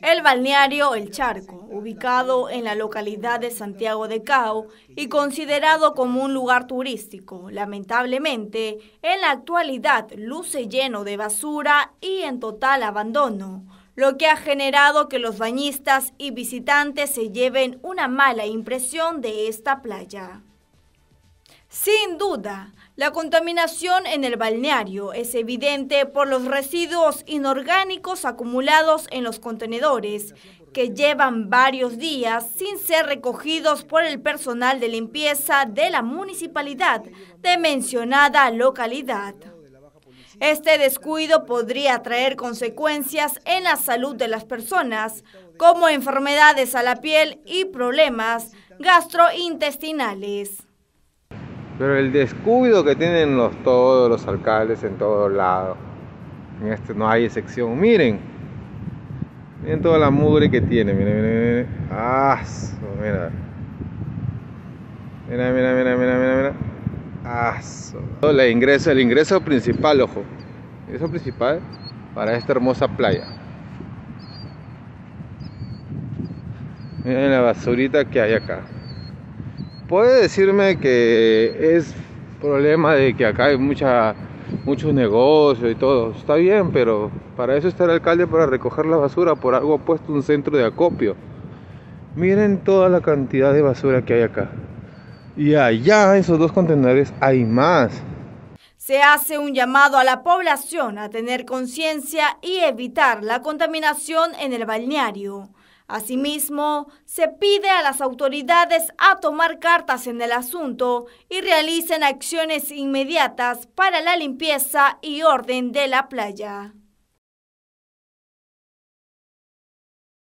El balneario El Charco, ubicado en la localidad de Santiago de Cao y considerado como un lugar turístico, lamentablemente en la actualidad luce lleno de basura y en total abandono, lo que ha generado que los bañistas y visitantes se lleven una mala impresión de esta playa. Sin duda, la contaminación en el balneario es evidente por los residuos inorgánicos acumulados en los contenedores, que llevan varios días sin ser recogidos por el personal de limpieza de la municipalidad de mencionada localidad. Este descuido podría traer consecuencias en la salud de las personas, como enfermedades a la piel y problemas gastrointestinales. Pero el descuido que tienen los, todos los alcaldes en todos lados, en este no hay excepción. Miren, miren toda la mugre que tiene. Miren, miren, miren. aso, miren ah, Mira, mira, mira, mira, mira, mira. Ah, ingreso, el ingreso principal, ojo. El ingreso principal para esta hermosa playa. Miren la basurita que hay acá. Puede decirme que es problema de que acá hay mucha, muchos negocios y todo. Está bien, pero para eso está el alcalde para recoger la basura. Por algo ha puesto un centro de acopio. Miren toda la cantidad de basura que hay acá. Y allá, esos dos contenedores, hay más. Se hace un llamado a la población a tener conciencia y evitar la contaminación en el balneario. Asimismo, se pide a las autoridades a tomar cartas en el asunto y realicen acciones inmediatas para la limpieza y orden de la playa.